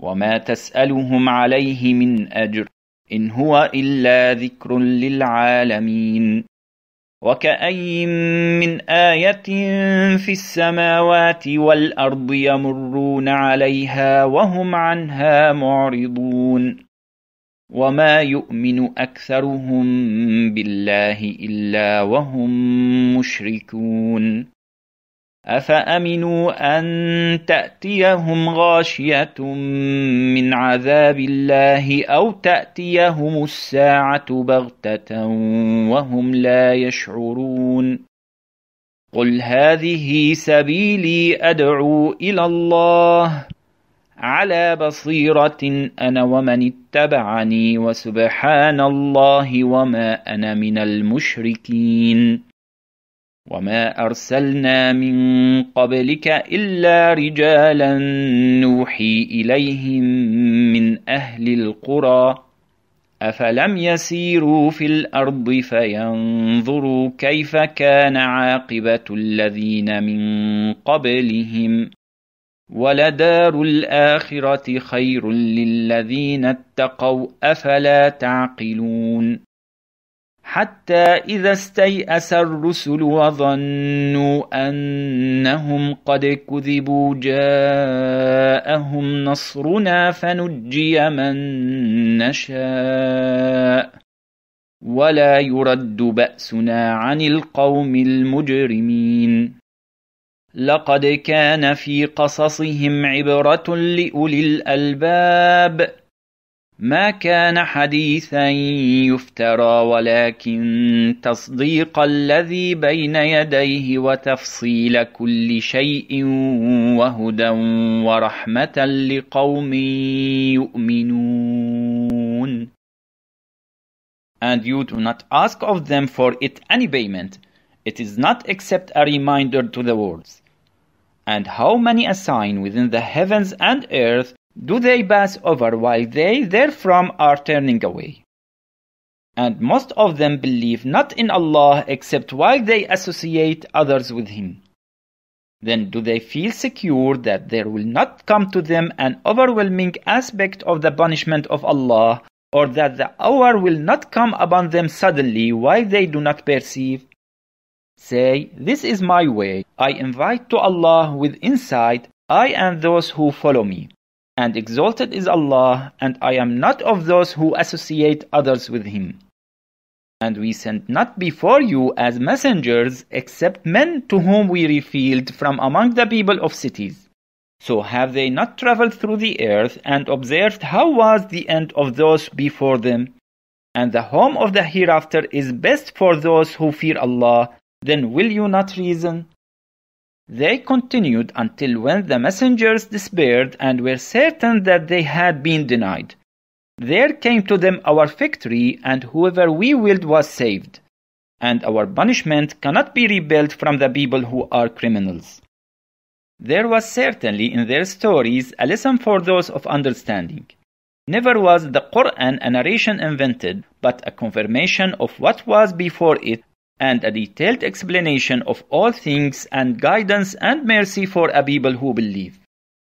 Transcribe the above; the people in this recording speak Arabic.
وما تسألهم عليه من أجر إن هو إلا ذكر للعالمين وكأي من آية في السماوات والأرض يمرون عليها وهم عنها معرضون وما يؤمن أكثرهم بالله إلا وهم مشركون أفأمنوا أن تأتيهم غاشية من عذاب الله أو تأتيهم الساعة بغتة وهم لا يشعرون قل هذه سبيلي أدعو إلى الله على بصيرة أنا ومن اتبعني وسبحان الله وما أنا من المشركين وما أرسلنا من قبلك إلا رجالا نوحي إليهم من أهل القرى أفلم يسيروا في الأرض فينظروا كيف كان عاقبة الذين من قبلهم ولدار الآخرة خير للذين اتقوا أفلا تعقلون حتى إذا استيأس الرسل وظنوا أنهم قد كذبوا جاءهم نصرنا فنجي من نشاء ولا يرد بأسنا عن القوم المجرمين لقد كان في قصصهم عبرة لأولي الألباب ما كان حديثا يفترى ولكن تصديق الذي بين يديه وتفصيل كل شيء وهدى ورحمة لقوم يؤمنون And you do not ask of them for it any payment. It is not except a reminder to the words. And how many a sign within the heavens and earth do they pass over while they therefrom are turning away. And most of them believe not in Allah except while they associate others with Him. Then do they feel secure that there will not come to them an overwhelming aspect of the punishment of Allah, or that the hour will not come upon them suddenly while they do not perceive? Say, This is my way. I invite to Allah with insight, I and those who follow me and exalted is Allah, and I am not of those who associate others with Him. And we sent not before you as messengers except men to whom we revealed from among the people of cities. So have they not travelled through the earth and observed how was the end of those before them? And the home of the hereafter is best for those who fear Allah, then will you not reason? They continued until when the messengers despaired and were certain that they had been denied. There came to them our victory, and whoever we willed was saved. And our punishment cannot be rebuilt from the people who are criminals. There was certainly in their stories a lesson for those of understanding. Never was the Quran a narration invented, but a confirmation of what was before it and a detailed explanation of all things and guidance and mercy for a people who believe.